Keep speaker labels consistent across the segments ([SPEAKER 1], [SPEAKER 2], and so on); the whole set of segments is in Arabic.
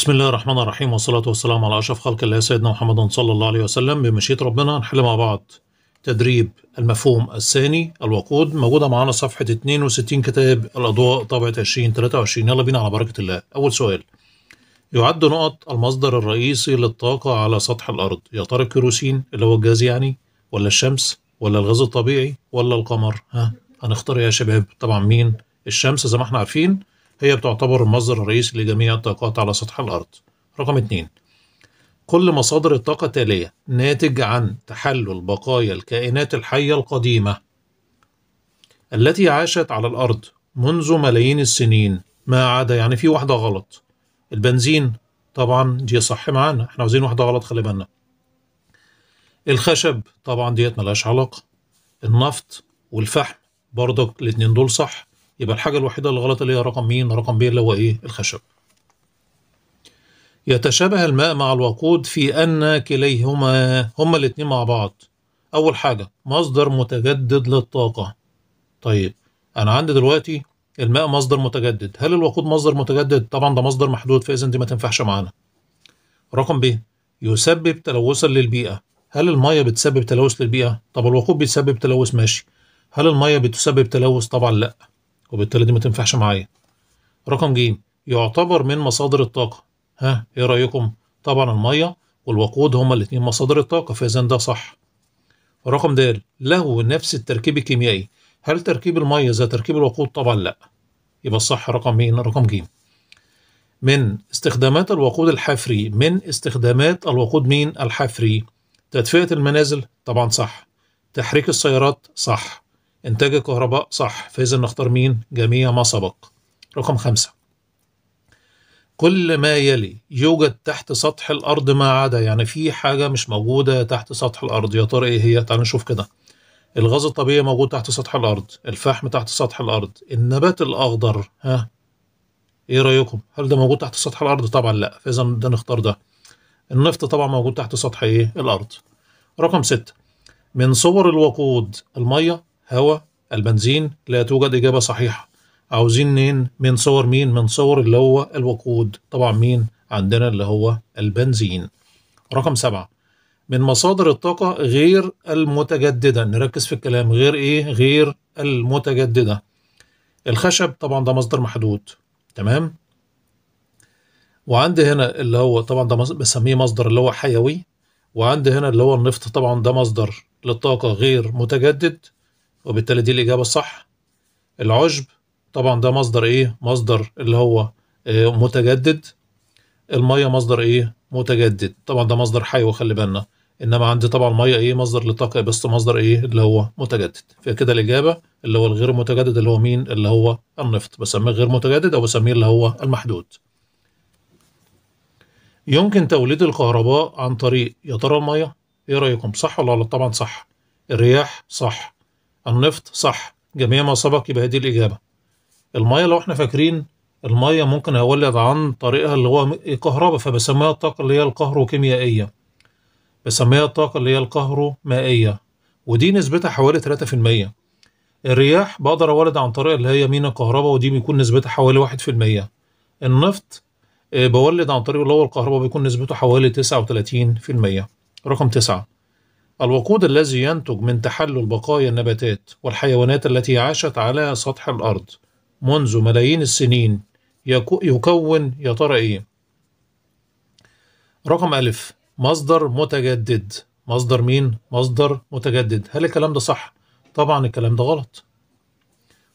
[SPEAKER 1] بسم الله الرحمن الرحيم والصلاة والسلام على أشرف خلق الله سيدنا محمد صلى الله عليه وسلم بمشيئة ربنا هنحل مع بعض تدريب المفهوم الثاني الوقود موجودة معانا صفحة 62 كتاب الأضواء طبعة 2023 يلا بينا على بركة الله أول سؤال يعد نقط المصدر الرئيسي للطاقة على سطح الأرض يا ترى الكيروسين اللي هو الجاز يعني ولا الشمس ولا الغاز الطبيعي ولا القمر ها هنختار إيه يا شباب طبعا مين الشمس زي ما احنا عارفين هي بتعتبر المصدر الرئيسي لجميع الطاقات على سطح الأرض رقم 2 كل مصادر الطاقة التالية ناتج عن تحلل بقايا الكائنات الحية القديمة التي عاشت على الأرض منذ ملايين السنين ما عدا يعني في واحدة غلط البنزين طبعا دي صح معانا احنا عاوزين واحدة غلط خلي بالنا الخشب طبعا ديت ملهاش علاقة النفط والفحم برضك الاتنين دول صح يبقى الحاجة الوحيدة الغلط اللي هي رقم مين رقم ب اللي هو ايه الخشب يتشابه الماء مع الوقود في أن كليهما هما الاتنين مع بعض أول حاجة مصدر متجدد للطاقة طيب أنا عندي دلوقتي الماء مصدر متجدد هل الوقود مصدر متجدد طبعا ده مصدر محدود فإذا دي ما تنفعش معانا رقم ب يسبب تلوثا للبيئة هل المية بتسبب تلوث للبيئة طب الوقود بيسبب تلوث ماشي هل المية بتسبب تلوث طبعا لأ وبالتالي دي ما تنفعش معايا رقم ج يعتبر من مصادر الطاقه ها ايه رايكم طبعا الميه والوقود هما الاتنين مصادر الطاقه فاذا ده صح رقم د له نفس التركيب الكيميائي هل تركيب الميه زي تركيب الوقود طبعا لا يبقى الصح رقم مين رقم ج من استخدامات الوقود الحفري من استخدامات الوقود مين الحفري تدفئه المنازل طبعا صح تحريك السيارات صح إنتاج الكهرباء صح فإذا نختار مين؟ جميع ما سبق رقم خمسة كل ما يلي يوجد تحت سطح الأرض ما عدا يعني في حاجة مش موجودة تحت سطح الأرض يا ترى إيه هي؟ تعالوا نشوف كده الغاز الطبيعي موجود تحت سطح الأرض الفحم تحت سطح الأرض النبات الأخضر ها إيه رأيكم؟ هل ده موجود تحت سطح الأرض؟ طبعا لأ فإذا ده نختار ده النفط طبعا موجود تحت سطح إيه؟ الأرض رقم ستة من صور الوقود المية هواء البنزين لا توجد إجابة صحيحة عاوزين منين من صور مين من صور اللي هو الوقود طبعا مين عندنا اللي هو البنزين رقم سبعة من مصادر الطاقة غير المتجددة نركز في الكلام غير إيه غير المتجددة الخشب طبعا ده مصدر محدود تمام وعندي هنا اللي هو طبعا ده بسميه مصدر اللي هو حيوي وعندي هنا اللي هو النفط طبعا ده مصدر للطاقة غير متجدد وبالتالي دي الإجابة الصح العشب طبعا ده مصدر إيه؟ مصدر اللي هو آه، متجدد المية مصدر إيه؟ متجدد طبعا ده مصدر حيوي خلي بالنا إنما عندي طبعا المية إيه؟ مصدر للطاقة بس مصدر إيه؟ اللي هو متجدد فكده الإجابة اللي هو الغير متجدد اللي هو مين؟ اللي هو النفط بسميه غير متجدد أو بسميه اللي هو المحدود يمكن توليد الكهرباء عن طريق يا ترى المية ايه رأيكم صح ولا لا؟ طبعا صح الرياح صح النفط صح جميع ما سبق يبقى دي الإجابة المية لو احنا فاكرين المية ممكن أولد عن طريقها اللي هو كهرباء فبسميها الطاقة اللي هي الكهروكيميائية بسميها الطاقة اللي هي الكهرومائية ودي نسبتها حوالي في المية الرياح بقدر أولد عن طريق اللي هي مينا كهرباء ودي بيكون نسبتها حوالي واحد في المية النفط آه، بولد عن طريق اللي هو الكهرباء بيكون نسبته حوالي تسعة وتلاتين في المية رقم تسعة الوقود الذي ينتج من تحلل بقايا النباتات والحيوانات التي عاشت على سطح الأرض منذ ملايين السنين يكون يا ترى إيه؟ رقم ألف مصدر متجدد مصدر مين؟ مصدر متجدد هل الكلام ده صح؟ طبعا الكلام ده غلط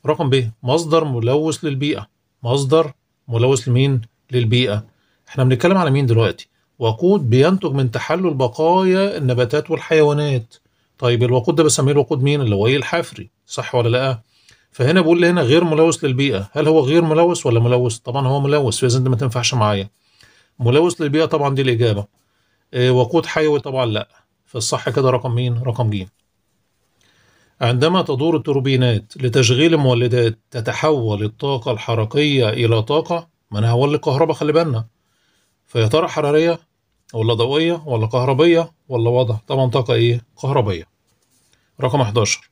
[SPEAKER 1] رقم ب مصدر ملوث للبيئة مصدر ملوث لمين؟ للبيئة احنا بنتكلم على مين دلوقتي؟ وقود بينتج من تحلل بقايا النباتات والحيوانات طيب الوقود ده بسميه الوقود مين اللي ايه الحفري صح ولا لا فهنا بقول لي هنا غير ملوث للبيئه هل هو غير ملوث ولا ملوث طبعا هو ملوث فاذا انت ما تنفعش معايا ملوث للبيئه طبعا دي الاجابه إيه وقود حيوي طبعا لا فالصح كده رقم مين رقم ج عندما تدور التوربينات لتشغيل المولدات تتحول الطاقة الحركية إلى طاقة ما أنا لك كهرباء خلي بالنا فيا ترى حرارية ولا ضوئية ولا كهربية ولا وضع طبعا طاقة إيه كهربية رقم 11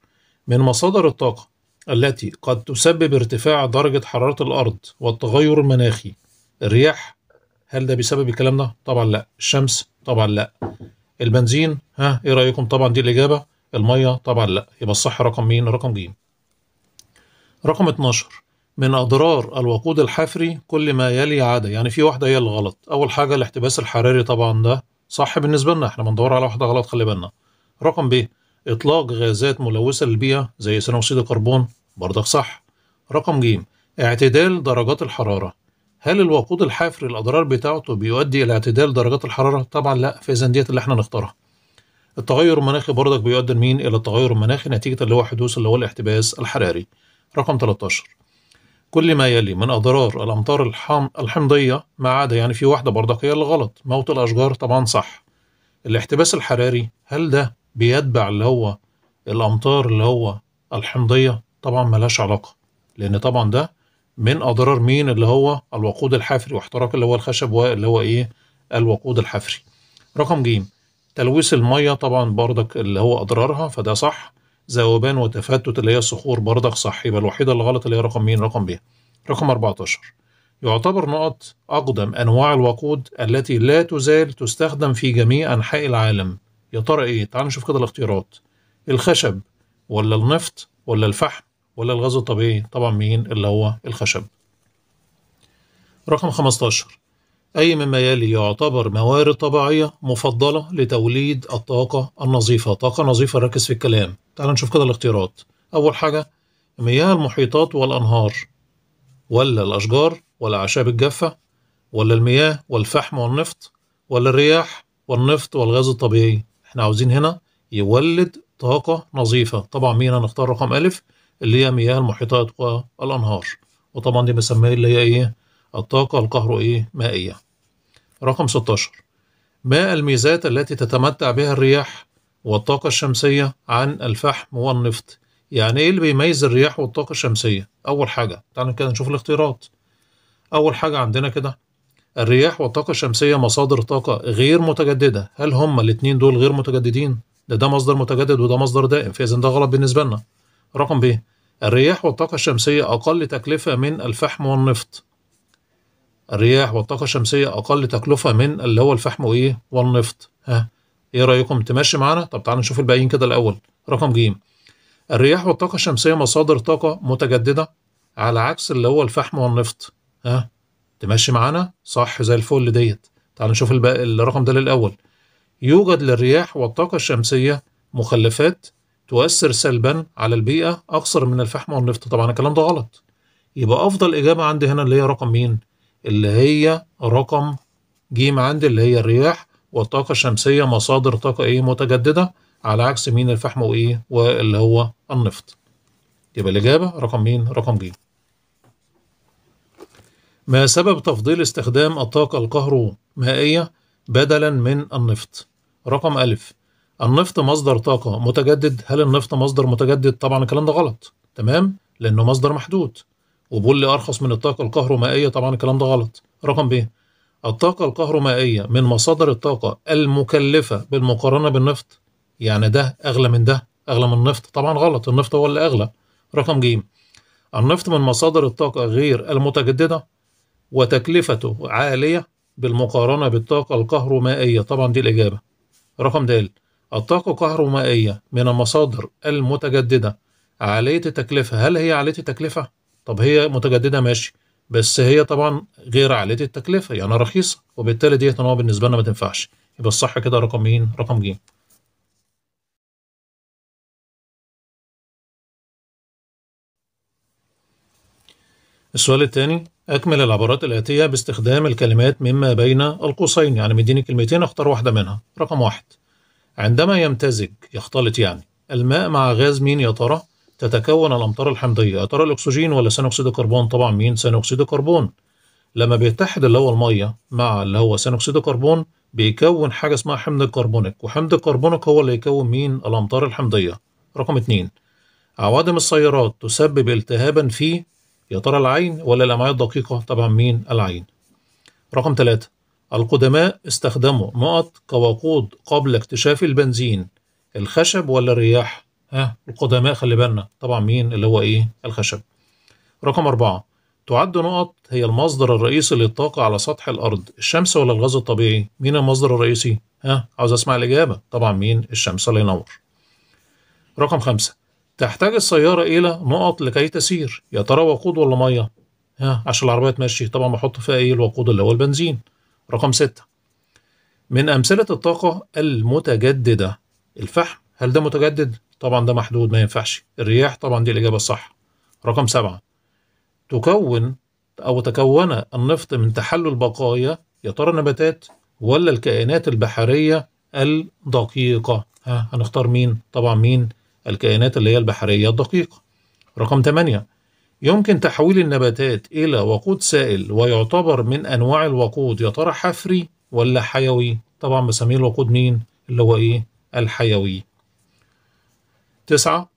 [SPEAKER 1] من مصادر الطاقة التي قد تسبب ارتفاع درجة حرارة الأرض والتغير المناخي الرياح هل ده بسبب الكلام ده؟ طبعا لا الشمس طبعا لا البنزين ها ايه رأيكم طبعا دي الإجابة المية طبعا لا يبقى الصح رقم مين؟ رقم جيم رقم 12 من اضرار الوقود الحفري كل ما يلي عدا يعني في واحده هي اللي غلط اول حاجه الاحتباس الحراري طبعا ده صح بالنسبه لنا احنا بندور على واحده غلط خلي بالنا رقم ب اطلاق غازات ملوثه للبيئه زي ثاني اكسيد الكربون برضك صح رقم ج اعتدال درجات الحراره هل الوقود الحفري الاضرار بتاعته بيؤدي الى اعتدال درجات الحراره طبعا لا فاذا ديت اللي احنا نختارها التغير المناخي برضك بيؤدي لمين الى التغير المناخي نتيجه اللي هو حدوث اللي هو الاحتباس الحراري رقم 13 كل ما يلي من أضرار الأمطار الحم... الحمضية ما عدا يعني في واحدة برضك هي اللي غلط موت الأشجار طبعا صح الاحتباس الحراري هل ده بيتبع اللي هو الأمطار اللي هو الحمضية طبعا ملهاش علاقة لأن طبعا ده من أضرار مين اللي هو الوقود الحفري واحتراق اللي هو الخشب واللي هو إيه الوقود الحفري رقم جيم تلويث المية طبعا برضك اللي هو أضرارها فده صح ذوبان وتفتت اللي هي الصخور بردك صح يبقى الوحيده اللي غلط اللي هي رقم مين رقم ب رقم 14 يعتبر نقط أقدم أنواع الوقود التي لا تزال تستخدم في جميع أنحاء العالم يا ترى إيه؟ تعال نشوف كده الاختيارات الخشب ولا النفط ولا الفحم ولا الغاز الطبيعي طبعا مين اللي هو الخشب رقم 15 أي مما يلي يعتبر موارد طبيعية مفضلة لتوليد الطاقة النظيفة طاقة نظيفة ركز في الكلام تعال نشوف كده الاختيارات أول حاجة مياه المحيطات والأنهار ولا الأشجار ولا أعشاب الجافة ولا المياه والفحم والنفط ولا الرياح والنفط والغاز الطبيعي احنا عاوزين هنا يولد طاقة نظيفة طبعا مين هنختار رقم ألف اللي هي مياه المحيطات والأنهار وطبعا دي بنسميها اللي هي إيه الطاقة الكهروإيه مائية رقم 16 ما الميزات التي تتمتع بها الرياح والطاقة الشمسية عن الفحم والنفط يعني ايه اللي بيميز الرياح والطاقة الشمسية اول حاجة تعالى كده نشوف الاختيارات اول حاجة عندنا كده الرياح والطاقة الشمسية مصادر طاقة غير متجددة هل هما الاتنين دول غير متجددين ده ده مصدر متجدد وده مصدر دائم فإذا ده غلط بالنسبة لنا رقم ب الرياح والطاقة الشمسية أقل تكلفة من الفحم والنفط الرياح والطاقة الشمسية أقل تكلفة من اللي هو الفحم وإيه والنفط ها إيه رأيكم تمشي معانا؟ طب تعالوا نشوف الباقيين كده الأول رقم ج الرياح والطاقة الشمسية مصادر طاقة متجددة على عكس اللي هو الفحم والنفط ها تمشي معانا؟ صح زي الفل ديت تعالوا نشوف الباقي الرقم ده للأول يوجد للرياح والطاقة الشمسية مخلفات تؤثر سلبا على البيئة أكثر من الفحم والنفط طبعا الكلام ده غلط يبقى أفضل إجابة عندي هنا اللي هي رقم مين؟ اللي هي رقم ج عندي اللي هي الرياح والطاقة الشمسية مصادر طاقة ايه متجددة على عكس مين الفحم وايه واللي هو النفط يبقى الإجابة رقم مين رقم ج ما سبب تفضيل استخدام الطاقة الكهرومائية بدلا من النفط رقم ألف النفط مصدر طاقة متجدد هل النفط مصدر متجدد طبعا الكلام ده غلط تمام لأنه مصدر محدود وبقول لي أرخص من الطاقة الكهرومائية طبعا الكلام ده غلط رقم ب الطاقة الكهرومائية من مصادر الطاقة المكلفة بالمقارنة بالنفط يعني ده أغلى من ده أغلى من النفط طبعا غلط النفط هو اللي أغلى رقم ج النفط من مصادر الطاقة غير المتجددة وتكلفته عالية بالمقارنة بالطاقة الكهرومائية طبعا دي الإجابة رقم د الطاقة الكهرومائية من المصادر المتجددة عالية التكلفة هل هي عالية التكلفة؟ طب هي متجدده ماشي بس هي طبعا غير عاليه التكلفه يعني رخيصه وبالتالي ديت نوع بالنسبه لنا ما تنفعش يبقى الصح كده رقم مين رقم ج السؤال الثاني أكمل العبارات الآتية باستخدام الكلمات مما بين القوسين يعني مديني كلمتين أختار واحدة منها رقم واحد عندما يمتزج يختلط يعني الماء مع غاز مين يا ترى تتكون الأمطار الحمضية يا ترى الأكسجين ولا ثاني أكسيد الكربون طبعا مين ثاني أكسيد الكربون لما بيتحد اللي هو المية مع اللي هو ثاني أكسيد الكربون بيكون حاجة اسمها حمض الكربونيك وحمض الكربونيك هو اللي يكون مين الأمطار الحمضية رقم اتنين عوادم السيارات تسبب التهابا في يا ترى العين ولا الأمعاء الدقيقة طبعا مين العين رقم ثلاثة القدماء استخدموا نقط كوقود قبل اكتشاف البنزين الخشب ولا الرياح ها القدماء خلي بالنا طبعا مين اللي هو ايه الخشب رقم أربعة تعد نقط هي المصدر الرئيسي للطاقة على سطح الأرض الشمس ولا الغاز الطبيعي مين المصدر الرئيسي ها عاوز أسمع الإجابة طبعا مين الشمس الله ينور رقم خمسة تحتاج السيارة إلى نقط لكي تسير يا ترى وقود ولا مية ها عشان العربية تمشي طبعا بحط فيها إيه الوقود اللي هو البنزين رقم ستة من أمثلة الطاقة المتجددة الفحم هل ده متجدد طبعا ده محدود ما ينفعش الرياح طبعا دي الإجابة الصح رقم سبعة تكون أو تكون النفط من تحلل بقايا يا ترى النباتات ولا الكائنات البحرية الدقيقة ها هنختار مين طبعا مين الكائنات اللي هي البحرية الدقيقة رقم 8 يمكن تحويل النباتات إلى وقود سائل ويعتبر من أنواع الوقود يا ترى حفري ولا حيوي طبعا بسميه الوقود مين اللي هو إيه الحيوي تسعة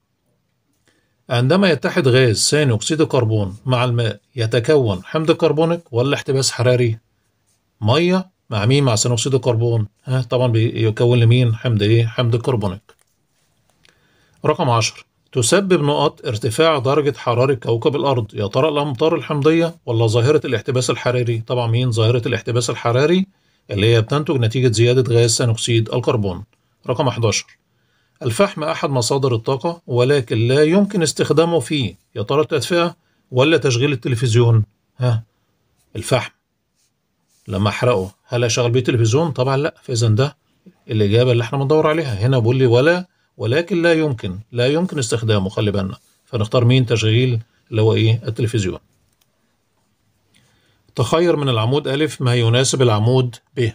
[SPEAKER 1] عندما يتحد غاز ثاني أكسيد الكربون مع الماء يتكون حمض الكربونيك ولا احتباس حراري؟ مية مع مين؟ مع ثاني أكسيد الكربون ها طبعا بيكون لمين؟ حمض إيه؟ حمض الكربونيك. رقم عشر تسبب نقط ارتفاع درجة حرارة كوكب الأرض يا ترى الأمطار الحمضية ولا ظاهرة الاحتباس الحراري؟ طبعا مين ظاهرة الاحتباس الحراري اللي هي بتنتج نتيجة زيادة غاز ثاني أكسيد الكربون رقم 11 الفحم أحد مصادر الطاقة ولكن لا يمكن استخدامه في يا ترى التدفئة ولا تشغيل التلفزيون ها الفحم لما أحرقه هل أشغل بيه التلفزيون؟ طبعا لا فإذا ده الإجابة اللي احنا بندور عليها هنا بيقول لي ولا ولكن لا يمكن لا يمكن استخدامه خلي بالنا فنختار مين تشغيل اللي هو إيه التلفزيون تخير من العمود أ ما يناسب العمود ب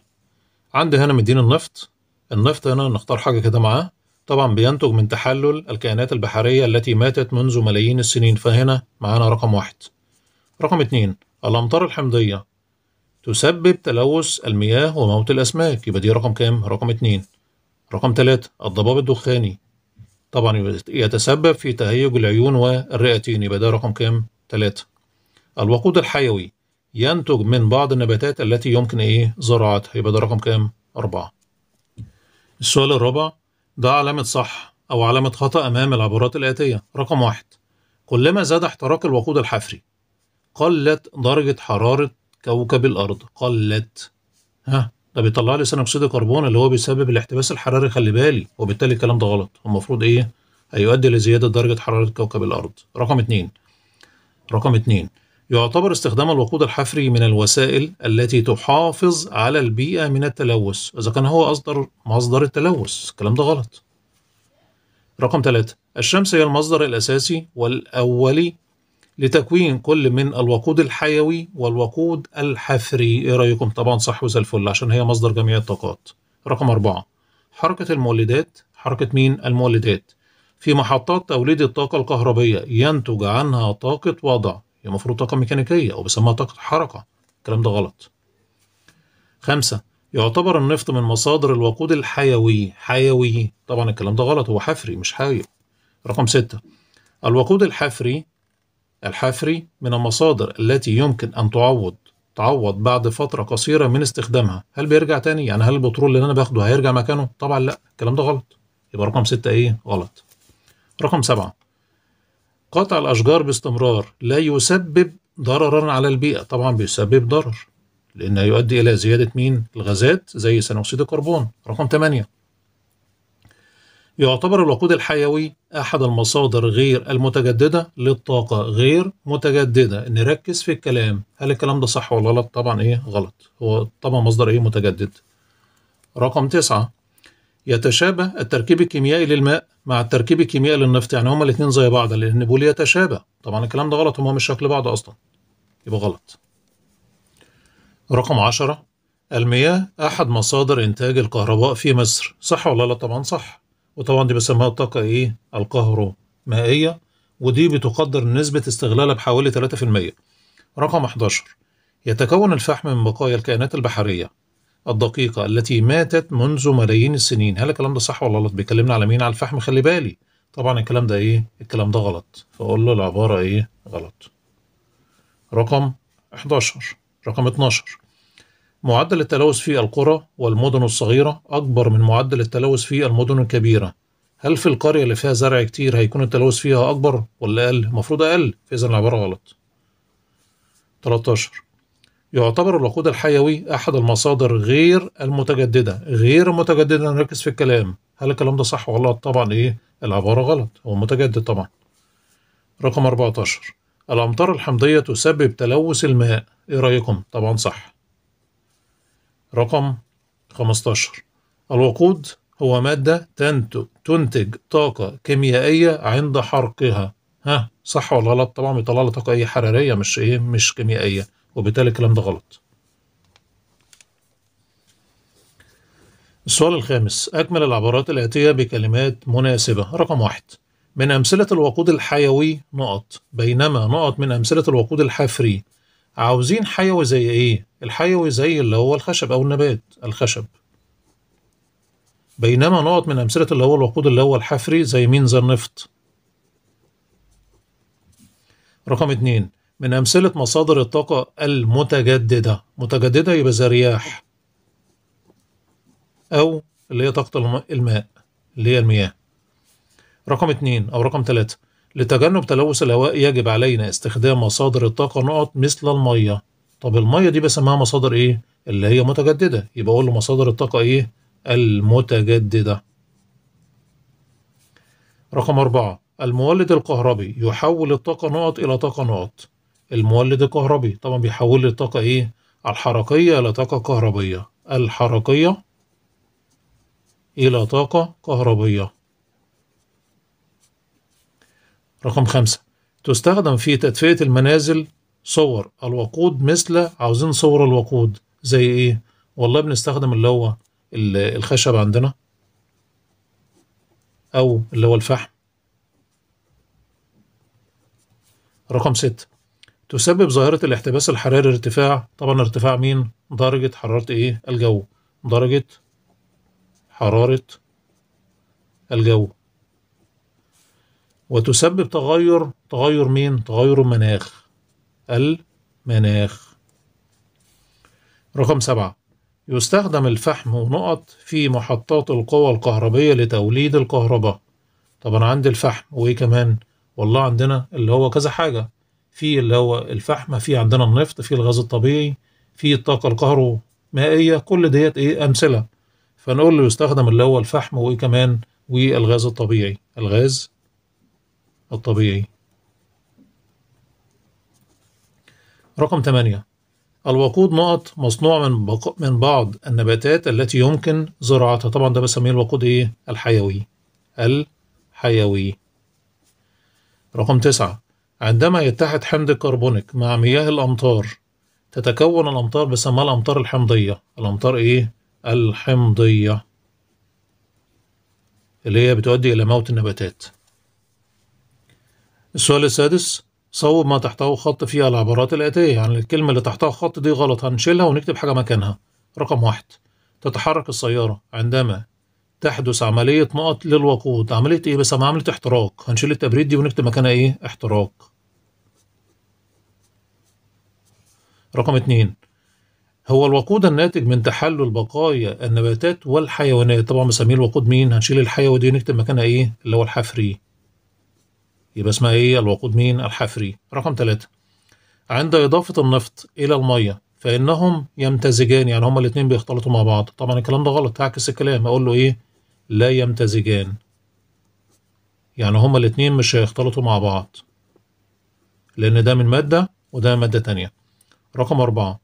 [SPEAKER 1] عندي هنا مدين النفط النفط هنا نختار حاجة كده معاه طبعا بينتج من تحلل الكائنات البحرية التي ماتت منذ ملايين السنين فهنا معانا رقم واحد رقم اتنين الأمطار الحمضية تسبب تلوث المياه وموت الأسماك يبقى دي رقم كام؟ رقم اتنين رقم تلاتة الضباب الدخاني طبعا يتسبب في تهيج العيون والرئتين يبقى ده رقم كام؟ تلاتة الوقود الحيوي ينتج من بعض النباتات التي يمكن ايه زراعتها يبقى ده رقم كام؟ أربعة السؤال الرابع ده علامة صح أو علامة خطأ أمام العبارات الآتية رقم واحد كلما زاد احتراق الوقود الحفري قلت درجة حرارة كوكب الأرض قلت ها ده بيطلع لي ثاني أكسيد الكربون اللي هو بيسبب الاحتباس الحراري خلي بالي وبالتالي الكلام ده غلط المفروض إيه هيؤدي لزيادة درجة حرارة كوكب الأرض رقم اتنين رقم اتنين يعتبر استخدام الوقود الحفري من الوسائل التي تحافظ على البيئة من التلوث إذا كان هو أصدر مصدر التلوث الكلام ده غلط رقم ثلاثة الشمس هي المصدر الأساسي والأولي لتكوين كل من الوقود الحيوي والوقود الحفري إيه رأيكم طبعا صح وزي الفل عشان هي مصدر جميع الطاقات رقم أربعة حركة المولدات حركة مين المولدات في محطات توليد الطاقة الكهربية ينتج عنها طاقة وضع هي المفروض طاقة ميكانيكية أو بيسموها طاقة حركة الكلام ده غلط خمسة يعتبر النفط من مصادر الوقود الحيوي حيوي طبعا الكلام ده غلط هو حفري مش حيوي رقم ستة الوقود الحفري الحفري من المصادر التي يمكن أن تعوض تعوض بعد فترة قصيرة من استخدامها هل بيرجع تاني يعني هل البترول اللي أنا باخده هيرجع مكانه طبعا لا الكلام ده غلط يبقى رقم ستة إيه غلط رقم سبعة قطع الأشجار باستمرار لا يسبب ضررا على البيئة طبعا بيسبب ضرر لأن يؤدي إلى زيادة مين الغازات زي ثاني أكسيد الكربون رقم 8 يعتبر الوقود الحيوي أحد المصادر غير المتجددة للطاقة غير متجددة نركز في الكلام هل الكلام ده صح ولا غلط طبعا إيه غلط هو طبعا مصدر إيه متجدد رقم تسعة يتشابه التركيب الكيميائي للماء مع التركيب الكيميائي للنفط يعني هما الاثنين زي بعض لان بيقول يتشابه طبعا الكلام ده غلط هما مش شكل بعض اصلا يبقى غلط رقم عشرة المياه احد مصادر انتاج الكهرباء في مصر صح ولا لا طبعا صح وطبعا دي بسموها الطاقه ايه الكهرومائيه ودي بتقدر نسبه استغلالها بحوالي 3% رقم 11 يتكون الفحم من بقايا الكائنات البحريه الدقيقة التي ماتت منذ ملايين السنين هل الكلام ده صح ولا غلط بيكلمنا على مين على الفحم خلي بالي طبعا الكلام ده ايه الكلام ده غلط فاقول له العبارة ايه غلط رقم 11 رقم 12 معدل التلوث في القرى والمدن الصغيرة أكبر من معدل التلوث في المدن الكبيرة هل في القرية اللي فيها زرع كتير هيكون التلوث فيها أكبر ولا أقل؟ المفروض أقل فإذا العبارة غلط 13 يعتبر الوقود الحيوي أحد المصادر غير المتجددة غير المتجددة نركز في الكلام هل الكلام ده صح ولا طبعا إيه العبارة غلط هو متجدد طبعا رقم 14 الأمطار الحمضية تسبب تلوث الماء إيه رأيكم طبعا صح رقم 15 الوقود هو مادة تنتج تنتج طاقة كيميائية عند حرقها ها صح ولا غلط طبعا بيطلع لها طاقة إيه حرارية مش إيه مش كيميائية وبالتالي الكلام ده غلط السؤال الخامس أكمل العبارات الآتية بكلمات مناسبة رقم واحد من أمثلة الوقود الحيوي نقط بينما نقط من أمثلة الوقود الحفري عاوزين حيوي زي إيه؟ الحيوي زي اللي هو الخشب أو النبات الخشب بينما نقط من أمثلة اللي هو الوقود اللي هو الحفري زي مين زي النفط رقم اتنين من أمثلة مصادر الطاقة المتجددة متجددة يبقى زي الرياح أو اللي هي طاقة الماء اللي هي المياه رقم اتنين أو رقم تلاتة لتجنب تلوث الهواء يجب علينا استخدام مصادر الطاقة نقط مثل المية طب المية دي بسمها مصادر إيه؟ اللي هي متجددة يبقى أقول له مصادر الطاقة إيه؟ المتجددة رقم أربعة المولد الكهربي يحول الطاقة نقط إلى طاقة نقط المولد الكهربي طبعا بيحول الطاقة ايه الحركية إلى طاقة كهربية الحركية إلى طاقة كهربية رقم خمسة تستخدم في تدفئة المنازل صور الوقود مثل عاوزين صور الوقود زي ايه والله بنستخدم اللي هو الخشب عندنا او اللي هو الفحم رقم ستة تسبب ظاهرة الاحتباس الحراري ارتفاع طبعا ارتفاع مين درجة حرارة ايه الجو درجة حرارة الجو وتسبب تغير تغير مين تغير المناخ المناخ رقم سبعة يستخدم الفحم ونقط في محطات القوى الكهربية لتوليد الكهرباء طبعا عندي الفحم وايه كمان والله عندنا اللي هو كذا حاجة في اللي هو الفحم في عندنا النفط في الغاز الطبيعي في الطاقه الكهرومائيه كل ديت ايه امثله فنقول له يستخدم اللي هو الفحم وايه كمان والغاز الطبيعي الغاز الطبيعي رقم 8 الوقود نقط مصنوع من بق... من بعض النباتات التي يمكن زراعتها طبعا ده بسميه الوقود ايه الحيوي الحيوي رقم تسعة عندما يتحد حمض الكربونيك مع مياه الأمطار تتكون الأمطار بسماء الأمطار الحمضية الأمطار إيه؟ الحمضية اللي هي بتؤدي إلى موت النباتات السؤال السادس صوب ما تحته خط فيها العبارات الآتية يعني الكلمة اللي تحتها خط دي غلط هنشيلها ونكتب حاجة مكانها رقم واحد تتحرك السيارة عندما تحدث عملية نقط للوقود عملية إيه بس عملية احتراق هنشيل التبريد دي ونكتب مكانها إيه احتراق رقم اثنين هو الوقود الناتج من تحلل بقايا النباتات والحيوانات طبعا مسميه الوقود مين هنشيل الحيوي دي ونكتب مكانها ايه اللي هو الحفري يبقى اسمها ايه الوقود مين الحفري رقم ثلاثة عند إضافة النفط إلى المية فإنهم يمتزجان يعني هما الاتنين بيختلطوا مع بعض طبعا الكلام ده غلط تعكس الكلام أقول له إيه لا يمتزجان يعني هما الاتنين مش هيختلطوا مع بعض لأن ده من مادة وده مادة تانية رقم أربعة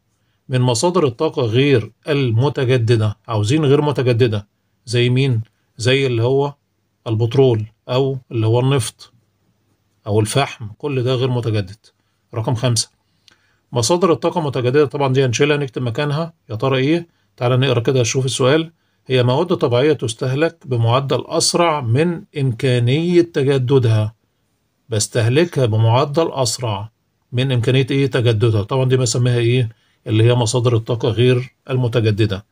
[SPEAKER 1] من مصادر الطاقة غير المتجددة عاوزين غير متجددة زي مين؟ زي اللي هو البترول أو اللي هو النفط أو الفحم كل ده غير متجدد رقم خمسة مصادر الطاقة المتجددة طبعا دي هنشيلها نكتب مكانها يا ترى إيه؟ تعالى نقرا كده نشوف السؤال هي مواد طبيعية تستهلك بمعدل أسرع من إمكانية تجددها بستهلكها بمعدل أسرع من امكانيه ايه تجددها طبعا دي بسميها ايه اللي هي مصادر الطاقه غير المتجدده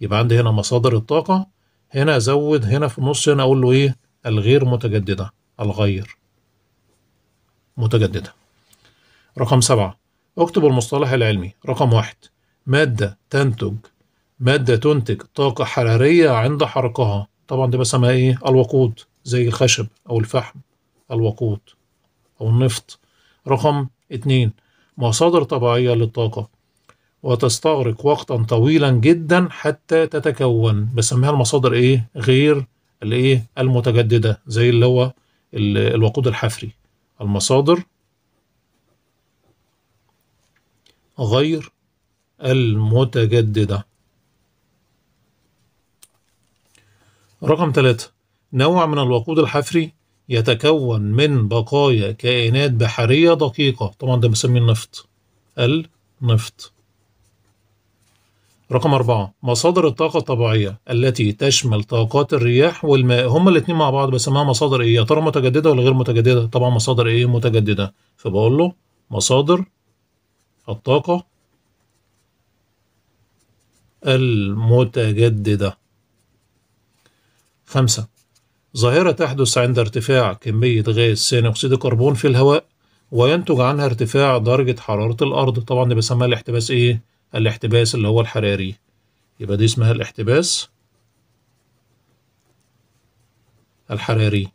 [SPEAKER 1] يبقى عندي هنا مصادر الطاقه هنا ازود هنا في النص هنا اقول له ايه الغير متجدده الغير متجدده رقم سبعة اكتب المصطلح العلمي رقم واحد مادة تنتج مادة تنتج طاقة حرارية عند حركها طبعا دي بسميها ايه الوقود زي الخشب او الفحم الوقود او النفط رقم 2. مصادر طبيعية للطاقة وتستغرق وقتا طويلا جدا حتى تتكون بسميها المصادر ايه غير الايه المتجدده زي اللي هو الوقود الحفري المصادر غير المتجدده رقم ثلاثة نوع من الوقود الحفري يتكون من بقايا كائنات بحرية دقيقة طبعا ده بسميه النفط النفط رقم أربعة مصادر الطاقة الطبيعية التي تشمل طاقات الرياح والماء هما الاتنين مع بعض بسميها مصادر إيه يا ترى متجددة ولا غير متجددة طبعا مصادر إيه متجددة فبقول له مصادر الطاقة المتجددة خمسة ظاهرة تحدث عند ارتفاع كمية غاز ثاني أكسيد الكربون في الهواء وينتج عنها ارتفاع درجة حرارة الأرض طبعا دي بيسموها الاحتباس إيه؟ الاحتباس اللي هو الحراري يبقى دي اسمها الاحتباس الحراري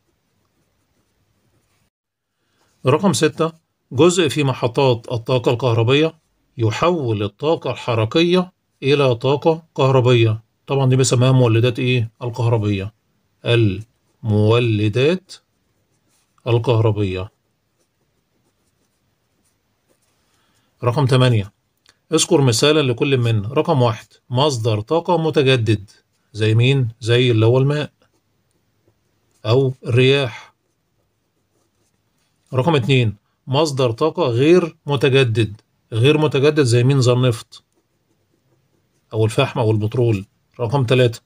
[SPEAKER 1] رقم ستة جزء في محطات الطاقة الكهربية يحول الطاقة الحركية إلى طاقة كهربية طبعا دي بيسموها مولدات إيه؟ الكهربية ال مولدات الكهربية رقم 8 اذكر مثالا لكل من رقم واحد مصدر طاقة متجدد زي مين؟ زي اللي هو الماء أو الرياح رقم اتنين مصدر طاقة غير متجدد غير متجدد زي مين؟ زي النفط أو الفحم أو البترول رقم تلاتة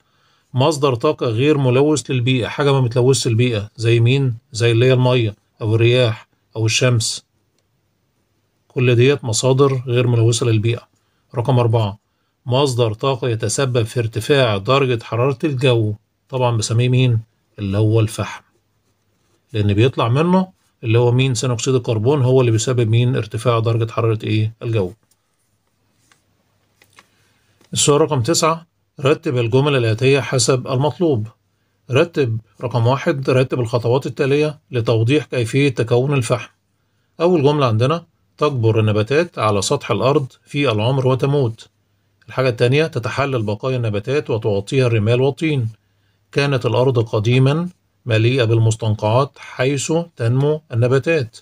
[SPEAKER 1] مصدر طاقة غير ملوث للبيئة حاجة ما بتلوثش البيئة زي مين؟ زي اللي هي المية أو الرياح أو الشمس كل ديت مصادر غير ملوثة للبيئة رقم أربعة مصدر طاقة يتسبب في ارتفاع درجة حرارة الجو طبعا بسميه مين؟ اللي هو الفحم لأن بيطلع منه اللي هو مين؟ ثاني أكسيد الكربون هو اللي بيسبب مين؟ ارتفاع درجة حرارة إيه؟ الجو السؤال رقم تسعة رتب الجمل الآتية حسب المطلوب رتب رقم واحد رتب الخطوات التالية لتوضيح كيفية تكون الفحم أول جملة عندنا تكبر النباتات على سطح الأرض في العمر وتموت الحاجة التانية تتحلل بقايا النباتات وتغطيها الرمال والطين كانت الأرض قديما مليئة بالمستنقعات حيث تنمو النباتات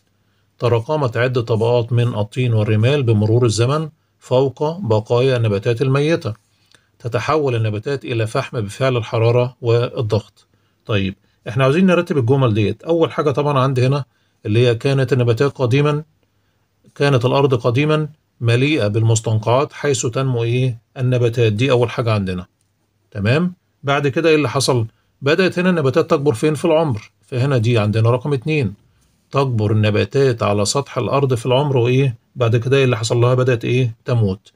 [SPEAKER 1] تراكمت عدة طبقات من الطين والرمال بمرور الزمن فوق بقايا النباتات الميته تتحول النباتات إلى فحم بفعل الحرارة والضغط طيب احنا عاوزين نرتب الجمل ديت أول حاجة طبعا عندي هنا اللي هي كانت النباتات قديما كانت الأرض قديما مليئة بالمستنقعات حيث تنمو إيه النباتات دي أول حاجة عندنا تمام بعد كده إيه اللي حصل بدأت هنا النباتات تكبر فين في العمر فهنا دي عندنا رقم اتنين تكبر النباتات على سطح الأرض في العمر وإيه بعد كده إيه اللي حصل لها بدأت إيه تموت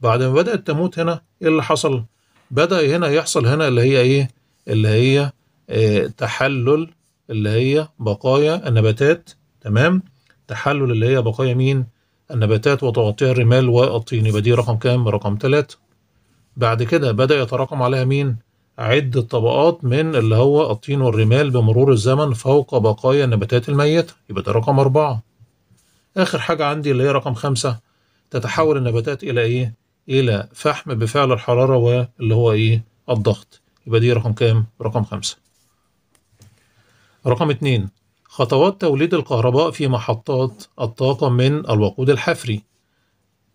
[SPEAKER 1] بعد ما بدأت تموت هنا إيه اللي حصل؟ بدأ هنا يحصل هنا اللي هي إيه؟ اللي هي إيه تحلل اللي هي بقايا النباتات تمام؟ تحلل اللي هي بقايا مين؟ النباتات وتغطيها الرمال والطين يبقى دي رقم كام؟ رقم ثلاثة. بعد كده بدأ يتراكم عليها مين؟ عدة طبقات من اللي هو الطين والرمال بمرور الزمن فوق بقايا النباتات الميتة يبقى ده رقم أربعة. آخر حاجة عندي اللي هي رقم خمسة تتحول النباتات إلى إيه؟ الى فحم بفعل الحراره واللي هو ايه الضغط يبقى دي رقم كام رقم خمسة رقم اتنين خطوات توليد الكهرباء في محطات الطاقة من الوقود الحفري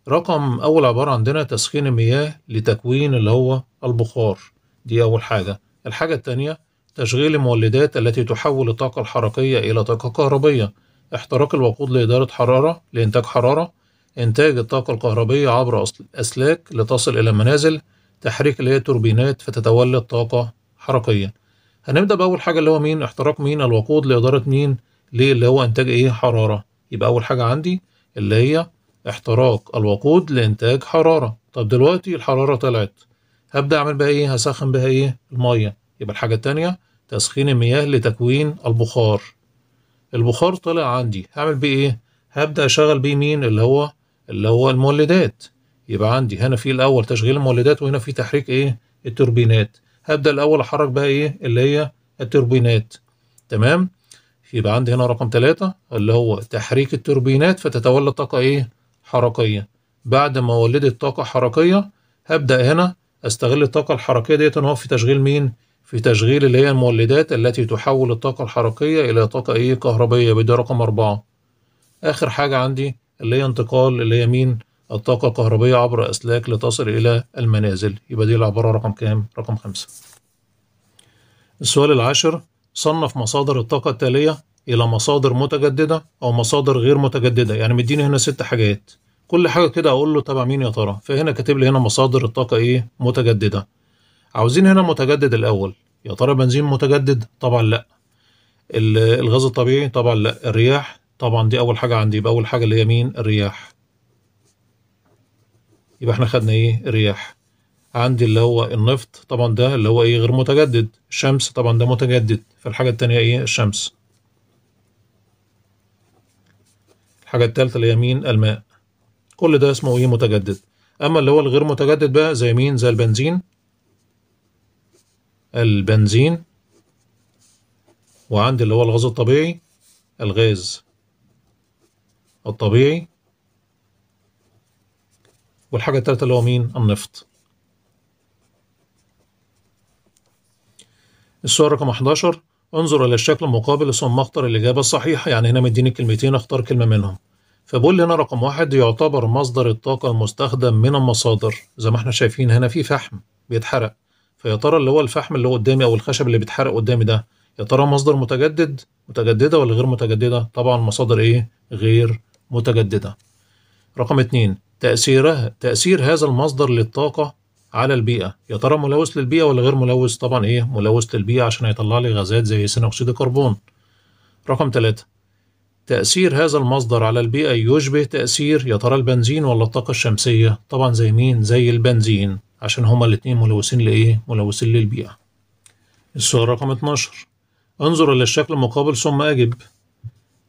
[SPEAKER 1] رقم أول عبارة عندنا تسخين المياه لتكوين اللي هو البخار دي أول حاجة الحاجة التانية تشغيل المولدات التي تحول الطاقة الحركية إلى طاقة كهربية احتراق الوقود لإدارة حرارة لإنتاج حرارة إنتاج الطاقة الكهربية عبر أسلاك لتصل إلى منازل تحريك اللي هي توربينات فتتولى الطاقة حركية هنبدأ بأول حاجة اللي هو مين احتراق مين الوقود لإدارة مين ليه اللي هو إنتاج إيه حرارة يبقى أول حاجة عندي اللي هي احتراق الوقود لإنتاج حرارة طب دلوقتي الحرارة طلعت هبدأ أعمل بقى إيه هسخن بها إيه المية يبقى الحاجة التانية تسخين المياه لتكوين البخار البخار طلع عندي هعمل بيه إيه هبدأ أشغل بيه مين اللي هو اللي هو المولدات يبقى عندي هنا في الاول تشغيل المولدات وهنا في تحريك ايه التوربينات هبدا الاول احرك بقى ايه اللي هي التوربينات تمام يبقى عندي هنا رقم ثلاثة اللي هو تحريك التوربينات فتتولى طاقة ايه حركية بعد ما ولدت طاقة حركية هبدأ هنا استغل الطاقة الحركية ديت ان هو في تشغيل مين في تشغيل اللي هي المولدات التي تحول الطاقة الحركية الى طاقة ايه كهربية بدي رقم أربعة اخر حاجة عندي اللي هي انتقال اللي هي مين الطاقة الكهربية عبر أسلاك لتصل إلى المنازل يبقى دي العبارة رقم كام؟ رقم خمسة السؤال العاشر صنف مصادر الطاقة التالية إلى مصادر متجددة أو مصادر غير متجددة يعني مديني هنا ست حاجات كل حاجة كده أقول له تبع مين يا ترى فهنا كاتب لي هنا مصادر الطاقة إيه متجددة عاوزين هنا متجدد الأول يا ترى بنزين متجدد طبعا لا الغاز الطبيعي طبعا لا الرياح طبعا دي أول حاجة عندي يبقى أول حاجة اللي هي مين الرياح يبقى احنا خدنا ايه الرياح عندي اللي هو النفط طبعا ده اللي هو ايه غير متجدد الشمس طبعا ده متجدد فالحاجة التانية ايه الشمس الحاجة التالتة اللي هي مين الماء كل ده اسمه ايه متجدد اما اللي هو الغير متجدد بقى زي مين زي البنزين البنزين وعندي اللي هو الغاز الطبيعي الغاز الطبيعي والحاجة التالتة اللي هو مين النفط السؤال رقم 11 انظر إلى الشكل المقابل ثم اختر الإجابة الصحيحة يعني هنا مديني كلمتين اختار كلمة منهم فبقول هنا رقم واحد يعتبر مصدر الطاقة المستخدم من المصادر زي ما احنا شايفين هنا في فحم بيتحرق فيا ترى اللي هو الفحم اللي هو قدامي أو الخشب اللي بيتحرق قدامي ده يا ترى مصدر متجدد متجددة ولا غير متجددة طبعا مصادر ايه غير متجددة رقم اتنين تأثيره تأثير هذا المصدر للطاقة على البيئة يا ترى ملوث للبيئة ولا غير ملوث طبعا ايه ملوث للبيئة عشان هيطلع لي غازات زي ثاني أكسيد الكربون رقم تلاتة تأثير هذا المصدر على البيئة يشبه تأثير يا ترى البنزين ولا الطاقة الشمسية طبعا زي مين زي البنزين عشان هما الاتنين ملوثين لإيه ملوثين للبيئة السؤال رقم 12 انظر إلى الشكل المقابل ثم أجب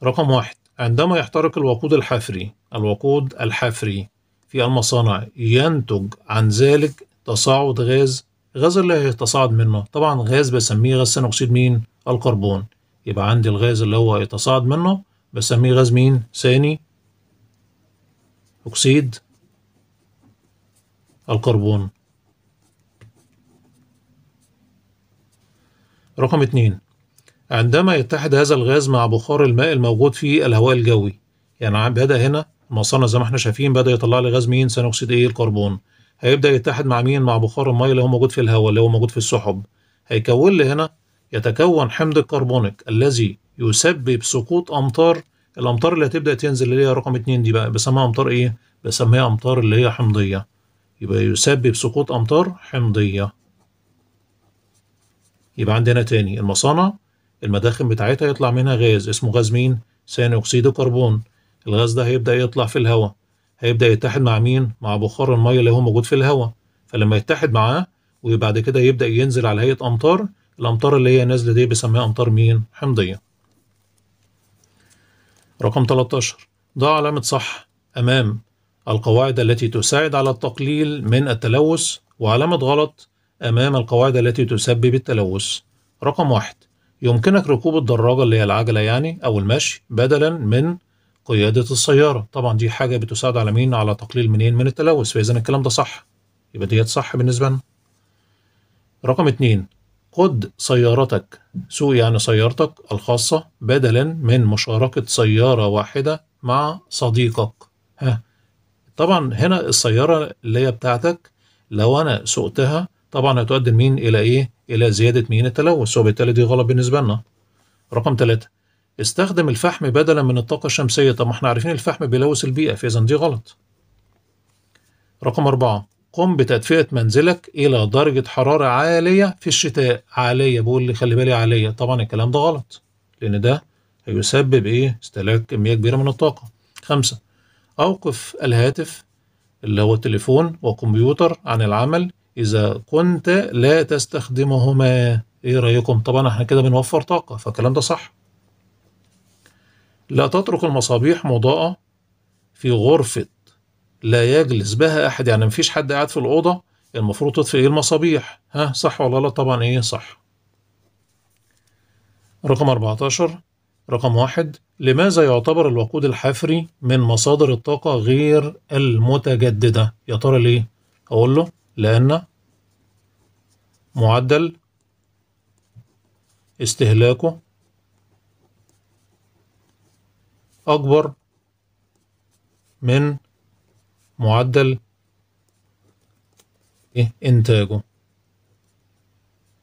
[SPEAKER 1] رقم واحد عندما يحترق الوقود الحفري الوقود الحفري في المصانع ينتج عن ذلك تصاعد غاز الغاز اللي هيتصاعد منه طبعا غاز بسميه غاز ثاني اكسيد مين الكربون يبقى عندي الغاز اللي هو هيتصاعد منه بسميه غاز مين ثاني اكسيد الكربون رقم اتنين عندما يتحد هذا الغاز مع بخار الماء الموجود في الهواء الجوي يعني بدا هنا المصانع زي ما احنا شايفين بدا يطلع لي غاز مين ثاني اكسيد ايه الكربون هيبدا يتحد مع مين مع بخار الماء اللي هو موجود في الهواء اللي هو موجود في السحب هيكون لي هنا يتكون حمض الكربونيك الذي يسبب سقوط امطار الامطار اللي هتبدا تنزل اللي هي رقم اتنين دي بقى بسميها امطار ايه بسميها امطار اللي هي حمضيه يبقى يسبب سقوط امطار حمضيه يبقى عندنا تاني المصانع المداخن بتاعتها يطلع منها غاز اسمه غاز مين ثاني اكسيد الكربون الغاز ده هيبدا يطلع في الهواء هيبدا يتحد مع مين مع بخار الميه اللي هو موجود في الهواء فلما يتحد معاه وبعد كده يبدا ينزل على هيئه امطار الامطار اللي هي نازله دي بيسميها امطار مين حمضيه رقم 13 ضع علامه صح امام القواعد التي تساعد على التقليل من التلوث وعلامه غلط امام القواعد التي تسبب التلوث رقم واحد يمكنك ركوب الدراجة اللي هي العجلة يعني أو المشي بدلا من قيادة السيارة طبعا دي حاجة بتساعد على مين على تقليل منين من التلوث فإذا الكلام ده صح يبقى ديت صح بالنسبة لنا رقم اتنين قد سيارتك سوق يعني سيارتك الخاصة بدلا من مشاركة سيارة واحدة مع صديقك ها طبعا هنا السيارة اللي هي بتاعتك لو أنا سوقتها طبعا هتؤدي المين الى ايه الى زياده مين التلوث وبالتالي دي غلط بالنسبه لنا رقم ثلاثة استخدم الفحم بدلا من الطاقة الشمسية طب ما احنا عارفين الفحم بيلوث البيئة فإذا دي غلط رقم أربعة قم بتدفئة منزلك إلى درجة حرارة عالية في الشتاء عالية بقول لي خلي بالي عالية طبعا الكلام ده غلط لأن ده هيسبب إيه استهلاك كمية كبيرة من الطاقة خمسة أوقف الهاتف اللي هو التليفون والكمبيوتر عن العمل إذا كنت لا تستخدمهما إيه رأيكم؟ طبعا احنا كده بنوفر طاقة فالكلام ده صح لا تترك المصابيح مضاءة في غرفة لا يجلس بها أحد يعني مفيش حد قاعد في الأوضة المفروض تطفي إيه المصابيح ها صح ولا لا طبعا إيه صح رقم 14 رقم واحد لماذا يعتبر الوقود الحفري من مصادر الطاقة غير المتجددة يا ترى ليه؟ أقول له لأن معدل استهلاكه أكبر من معدل إيه؟ إنتاجه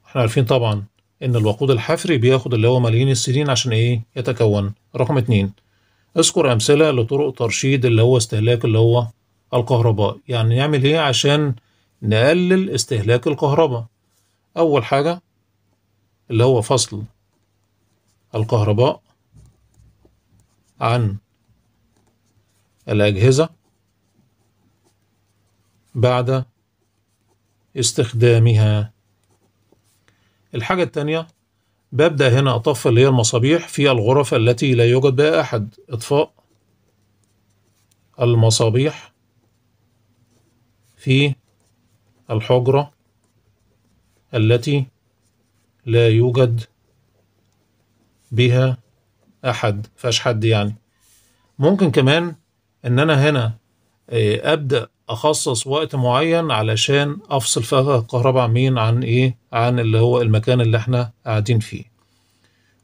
[SPEAKER 1] احنا عارفين طبعا إن الوقود الحفري بياخد اللي هو ملايين السنين عشان إيه يتكون رقم اتنين اذكر أمثلة لطرق ترشيد اللي هو استهلاك اللي هو الكهرباء يعني نعمل إيه عشان نقلل استهلاك الكهرباء أول حاجة اللي هو فصل الكهرباء عن الأجهزة بعد استخدامها الحاجة التانية ببدأ هنا أطفي اللي هي المصابيح في الغرف التي لا يوجد بها أحد إطفاء المصابيح في الحجرة التي لا يوجد بها أحد فاش حد يعني ممكن كمان إن أنا هنا آه، أبدأ أخصص وقت معين علشان أفصل فيها الكهرباء عن مين عن إيه عن اللي هو المكان اللي إحنا قاعدين فيه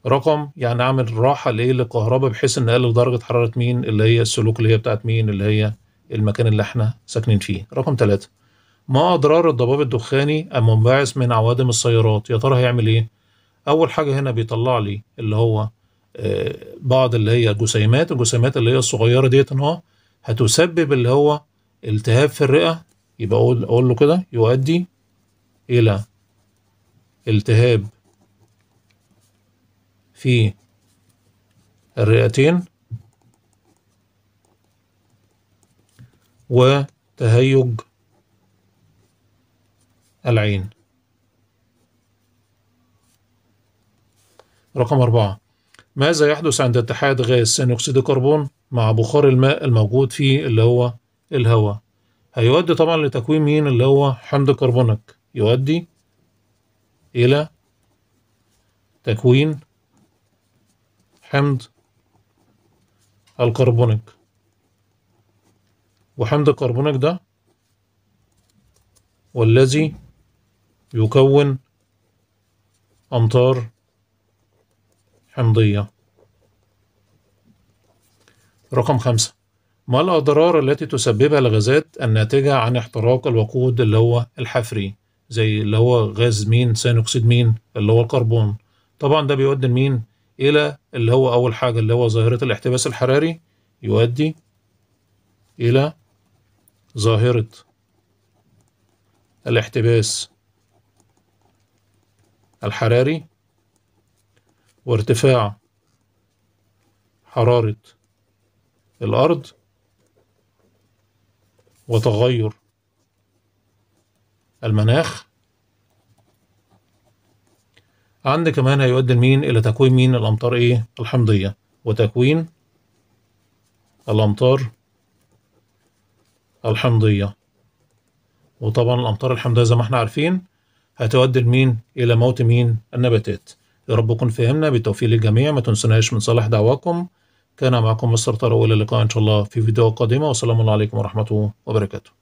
[SPEAKER 1] رقم يعني أعمل راحة لإيه للكهرباء بحيث إن أقلل درجة حرارة مين اللي هي السلوك اللي هي بتاعت مين اللي هي المكان اللي إحنا ساكنين فيه رقم ثلاثة ما أضرار الضباب الدخاني المنبعث من عوادم السيارات يا ترى هيعمل إيه؟ أول حاجة هنا بيطلع لي اللي هو آه، بعض اللي هي الجسيمات الجسيمات اللي هي الصغيرة ديت إن هو هتسبب اللي هو التهاب في الرئة يبقى أقول أقول له كده يؤدي إلى التهاب في الرئتين وتهيج العين رقم أربعة ماذا يحدث عند اتحاد غاز ثاني أكسيد الكربون مع بخار الماء الموجود فيه اللي هو الهواء هيؤدي طبعا لتكوين مين اللي هو حمض كربونك يؤدي إلى تكوين حمض الكربونيك وحمض الكربونيك ده والذي يكون أمطار حمضية رقم خمسة ما الأضرار التي تسببها الغازات الناتجة عن احتراق الوقود اللي هو الحفري زي اللي هو غاز مين ثاني أكسيد مين اللي هو الكربون طبعا ده بيؤدي لمين إلى اللي هو أول حاجة اللي هو ظاهرة الاحتباس الحراري يؤدي إلى ظاهرة الاحتباس الحراري وارتفاع حرارة الأرض وتغير المناخ عند كمان هيؤدي مين إلى تكوين مين الأمطار إيه الحمضية وتكوين الأمطار الحمضية وطبعا الأمطار الحمضية زي ما احنا عارفين هتؤدي لمين إلى موت مين النباتات يا رب كن فهمنا بالتوفيق للجميع ما تنسناش من صالح دعواكم كان معكم مستر طارق الى اللقاء ان شاء الله في فيديو قادمه والسلام عليكم ورحمه وبركاته